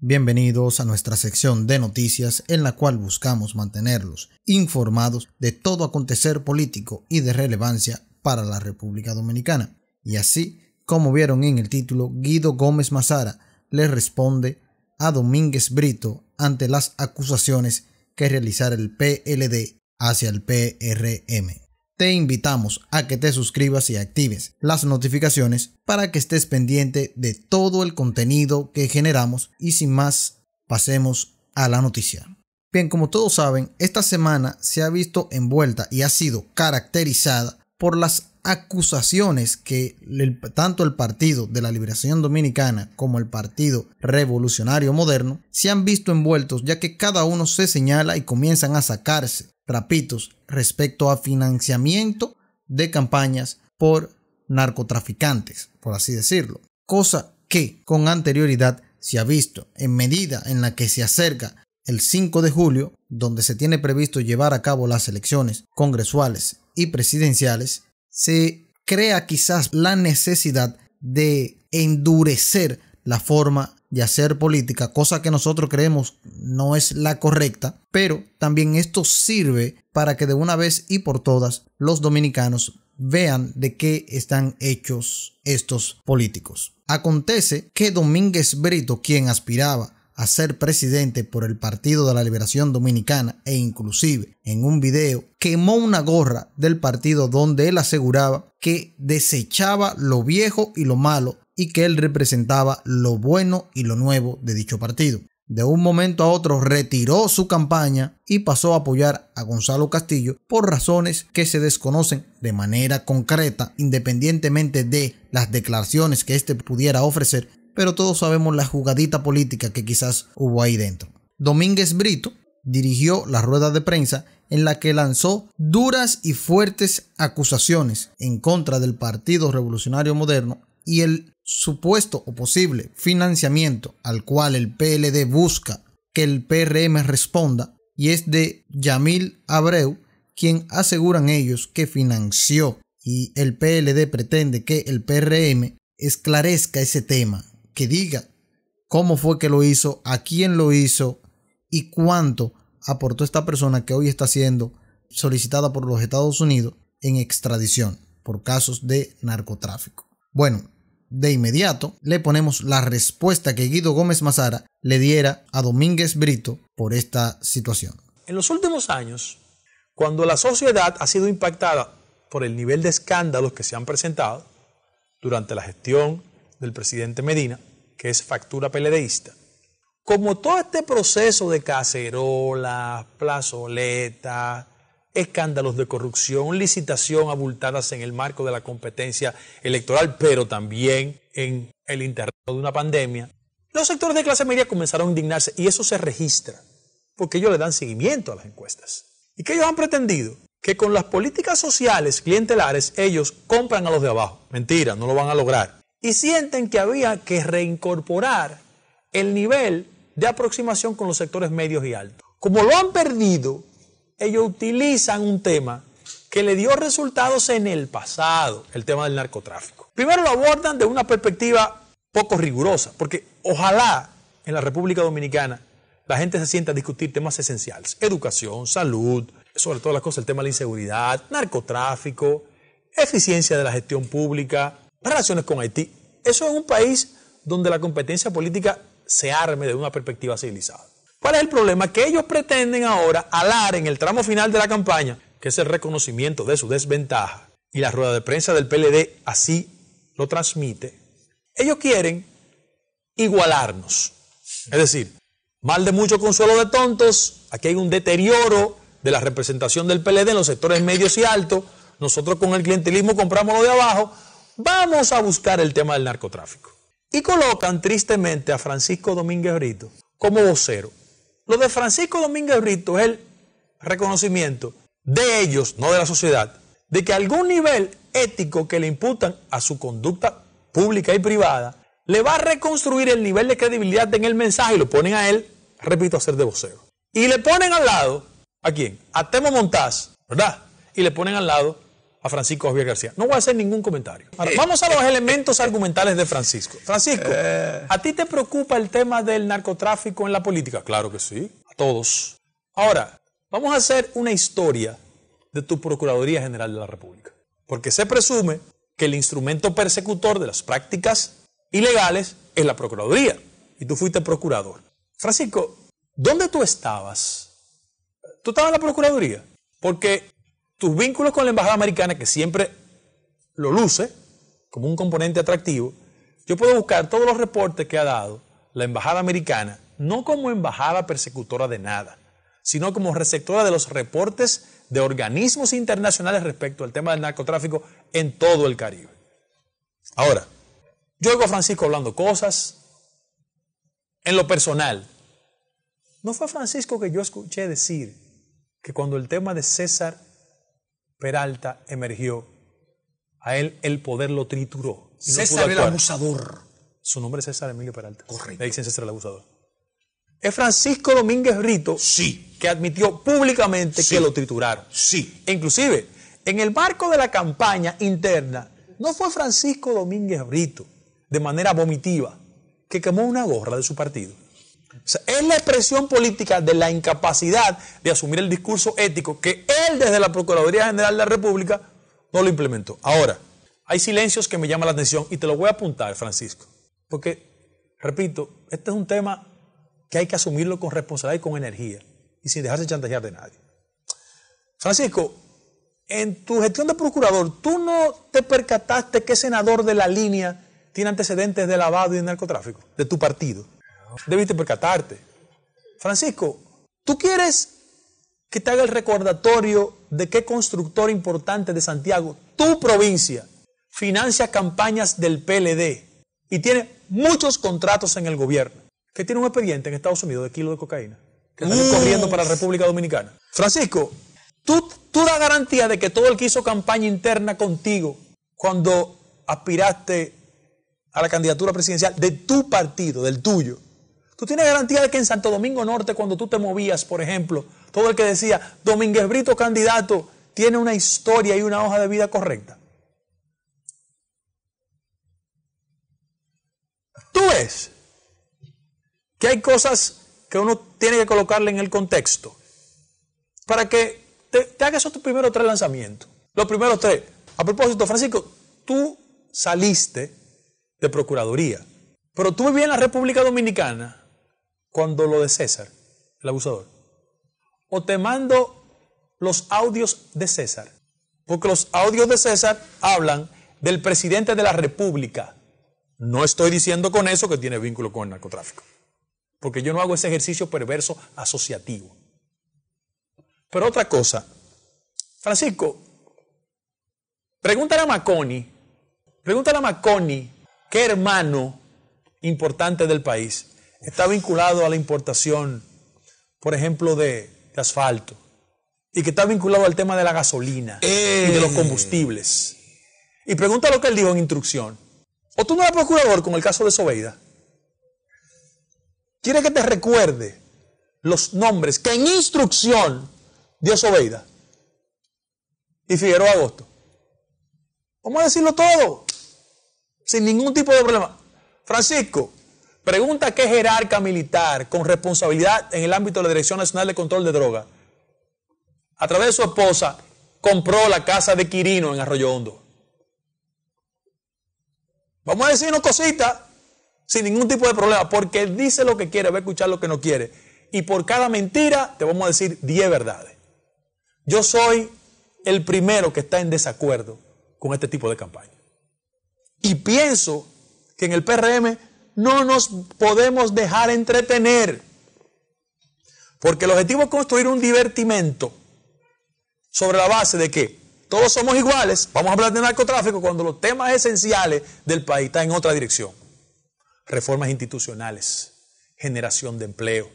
Bienvenidos a nuestra sección de noticias en la cual buscamos mantenerlos informados de todo acontecer político y de relevancia para la República Dominicana. Y así, como vieron en el título, Guido Gómez Mazara le responde a Domínguez Brito ante las acusaciones que realizara el PLD hacia el PRM te invitamos a que te suscribas y actives las notificaciones para que estés pendiente de todo el contenido que generamos y sin más, pasemos a la noticia. Bien, como todos saben, esta semana se ha visto envuelta y ha sido caracterizada por las acusaciones que tanto el Partido de la Liberación Dominicana como el Partido Revolucionario Moderno se han visto envueltos ya que cada uno se señala y comienzan a sacarse trapitos respecto a financiamiento de campañas por narcotraficantes, por así decirlo. Cosa que con anterioridad se ha visto en medida en la que se acerca el 5 de julio, donde se tiene previsto llevar a cabo las elecciones congresuales y presidenciales, se crea quizás la necesidad de endurecer la forma de hacer política, cosa que nosotros creemos no es la correcta, pero también esto sirve para que de una vez y por todas los dominicanos vean de qué están hechos estos políticos. Acontece que Domínguez Brito, quien aspiraba a ser presidente por el Partido de la Liberación Dominicana e inclusive en un video quemó una gorra del partido donde él aseguraba que desechaba lo viejo y lo malo y que él representaba lo bueno y lo nuevo de dicho partido. De un momento a otro retiró su campaña y pasó a apoyar a Gonzalo Castillo por razones que se desconocen de manera concreta, independientemente de las declaraciones que éste pudiera ofrecer, pero todos sabemos la jugadita política que quizás hubo ahí dentro. Domínguez Brito dirigió la rueda de prensa en la que lanzó duras y fuertes acusaciones en contra del Partido Revolucionario Moderno y el supuesto o posible financiamiento al cual el PLD busca que el PRM responda y es de Yamil Abreu, quien aseguran ellos que financió y el PLD pretende que el PRM esclarezca ese tema, que diga cómo fue que lo hizo, a quién lo hizo y cuánto aportó esta persona que hoy está siendo solicitada por los Estados Unidos en extradición por casos de narcotráfico. Bueno, de inmediato le ponemos la respuesta que Guido Gómez Mazara le diera a Domínguez Brito por esta situación. En los últimos años, cuando la sociedad ha sido impactada por el nivel de escándalos que se han presentado durante la gestión del presidente Medina, que es factura peledeísta, como todo este proceso de cacerolas, plazoletas, escándalos de corrupción, licitación abultadas en el marco de la competencia electoral, pero también en el interno de una pandemia, los sectores de clase media comenzaron a indignarse y eso se registra, porque ellos le dan seguimiento a las encuestas. ¿Y que ellos han pretendido? Que con las políticas sociales clientelares ellos compran a los de abajo. Mentira, no lo van a lograr. Y sienten que había que reincorporar el nivel de aproximación con los sectores medios y altos. Como lo han perdido, ellos utilizan un tema que le dio resultados en el pasado, el tema del narcotráfico. Primero lo abordan de una perspectiva poco rigurosa, porque ojalá en la República Dominicana la gente se sienta a discutir temas esenciales, educación, salud, sobre todo las cosas, el tema de la inseguridad, narcotráfico, eficiencia de la gestión pública, relaciones con Haití. Eso es un país donde la competencia política se arme de una perspectiva civilizada es el problema? Que ellos pretenden ahora alar en el tramo final de la campaña, que es el reconocimiento de su desventaja, y la rueda de prensa del PLD así lo transmite. Ellos quieren igualarnos. Es decir, mal de mucho consuelo de tontos, aquí hay un deterioro de la representación del PLD en los sectores medios y altos, nosotros con el clientelismo compramos lo de abajo, vamos a buscar el tema del narcotráfico. Y colocan tristemente a Francisco Domínguez Brito como vocero. Lo de Francisco Domínguez Brito es el reconocimiento de ellos, no de la sociedad, de que algún nivel ético que le imputan a su conducta pública y privada le va a reconstruir el nivel de credibilidad en el mensaje y lo ponen a él, repito, a ser de vocero. Y le ponen al lado, ¿a quién? A Temo Montaz, ¿verdad? Y le ponen al lado a Francisco Javier García. No voy a hacer ningún comentario. vamos a los elementos argumentales de Francisco. Francisco, eh. ¿a ti te preocupa el tema del narcotráfico en la política? Claro que sí, a todos. Ahora, vamos a hacer una historia de tu Procuraduría General de la República, porque se presume que el instrumento persecutor de las prácticas ilegales es la Procuraduría, y tú fuiste procurador. Francisco, ¿dónde tú estabas? ¿Tú estabas en la Procuraduría? Porque tus vínculos con la embajada americana, que siempre lo luce como un componente atractivo, yo puedo buscar todos los reportes que ha dado la embajada americana, no como embajada persecutora de nada, sino como receptora de los reportes de organismos internacionales respecto al tema del narcotráfico en todo el Caribe. Ahora, yo oigo a Francisco hablando cosas. En lo personal, no fue Francisco que yo escuché decir que cuando el tema de César Peralta emergió. A él el poder lo trituró. César el abusador. Su nombre es César Emilio Peralta. Correcto. Le dicen César el abusador. Es Francisco Domínguez Brito sí. que admitió públicamente que lo trituraron. Sí. E inclusive, en el marco de la campaña interna, no fue Francisco Domínguez Brito, de manera vomitiva, que quemó una gorra de su partido es la expresión política de la incapacidad de asumir el discurso ético que él desde la Procuraduría General de la República no lo implementó. Ahora, hay silencios que me llaman la atención y te lo voy a apuntar, Francisco. Porque, repito, este es un tema que hay que asumirlo con responsabilidad y con energía y sin dejarse chantajear de nadie. Francisco, en tu gestión de procurador, ¿tú no te percataste que senador de la línea tiene antecedentes de lavado y de narcotráfico, de tu partido? Debiste percatarte. Francisco, ¿tú quieres que te haga el recordatorio de qué constructor importante de Santiago, tu provincia, financia campañas del PLD y tiene muchos contratos en el gobierno, que tiene un expediente en Estados Unidos de kilo de cocaína, que está corriendo para la República Dominicana. Francisco, tú, tú das garantía de que todo el que hizo campaña interna contigo cuando aspiraste a la candidatura presidencial de tu partido, del tuyo, Tú tienes garantía de que en Santo Domingo Norte, cuando tú te movías, por ejemplo, todo el que decía Domínguez Brito candidato tiene una historia y una hoja de vida correcta. Tú ves que hay cosas que uno tiene que colocarle en el contexto para que te, hagas esos primeros tres lanzamientos. Los primeros tres. A propósito, Francisco, tú saliste de Procuraduría, pero tú vivías en la República Dominicana cuando lo de César, el abusador. O te mando los audios de César. Porque los audios de César hablan del presidente de la República. No estoy diciendo con eso que tiene vínculo con el narcotráfico. Porque yo no hago ese ejercicio perverso asociativo. Pero otra cosa, Francisco, pregúntale a Maconi, pregúntale a Maconi, qué hermano importante del país está vinculado a la importación, por ejemplo, de, asfalto y que está vinculado al tema de la gasolina y de los eh. combustibles. Y pregunta lo que él dijo en instrucción. ¿O tú no eres procurador con el caso de Sobeida? quiere que te recuerde los nombres que en instrucción dio Sobeida? Y Figueroa Agosto. Vamos a decirlo todo, sin ningún tipo de problema. Francisco, Pregunta qué jerarca militar con responsabilidad en el ámbito de la Dirección Nacional de Control de Drogas, a través de su esposa, compró la casa de Quirino en Arroyo Hondo. Vamos a decirnos cositas sin ningún tipo de problema, porque dice lo que quiere, va a escuchar lo que no quiere. Y por cada mentira te vamos a decir 10 verdades. Yo soy el primero que está en desacuerdo con este tipo de campaña. Y pienso que en el PRM no nos podemos dejar entretener. Porque el objetivo es construir un divertimento sobre la base de que todos somos iguales. Vamos a hablar de narcotráfico cuando los temas esenciales del país están en otra dirección. Reformas institucionales, generación de empleo,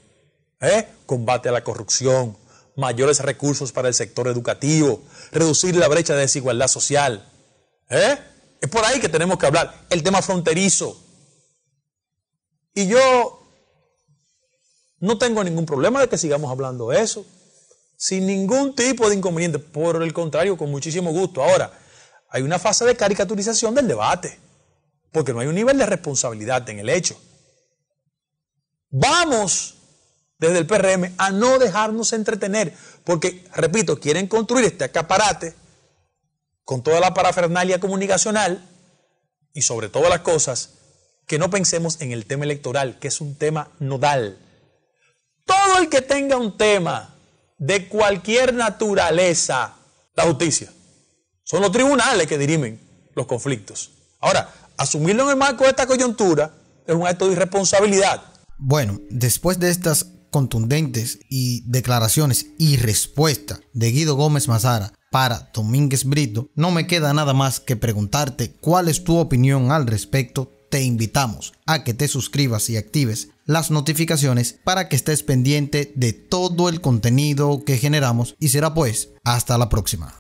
¿eh? combate a la corrupción, mayores recursos para el sector educativo, reducir la brecha de desigualdad social. ¿eh? Es por ahí que tenemos que hablar. El tema fronterizo, y yo no tengo ningún problema de que sigamos hablando de eso, sin ningún tipo de inconveniente. Por el contrario, con muchísimo gusto. Ahora, hay una fase de caricaturización del debate, porque no hay un nivel de responsabilidad en el hecho. Vamos desde el PRM a no dejarnos entretener, porque, repito, quieren construir este acaparate con toda la parafernalia comunicacional y sobre todas las cosas que no pensemos en el tema electoral, que es un tema nodal. Todo el que tenga un tema de cualquier naturaleza, la justicia. Son los tribunales que dirimen los conflictos. Ahora, asumirlo en el marco de esta coyuntura es un acto de irresponsabilidad. Bueno, después de estas contundentes y declaraciones y respuesta de Guido Gómez Mazara para Domínguez Brito, no me queda nada más que preguntarte cuál es tu opinión al respecto te invitamos a que te suscribas y actives las notificaciones para que estés pendiente de todo el contenido que generamos y será pues hasta la próxima.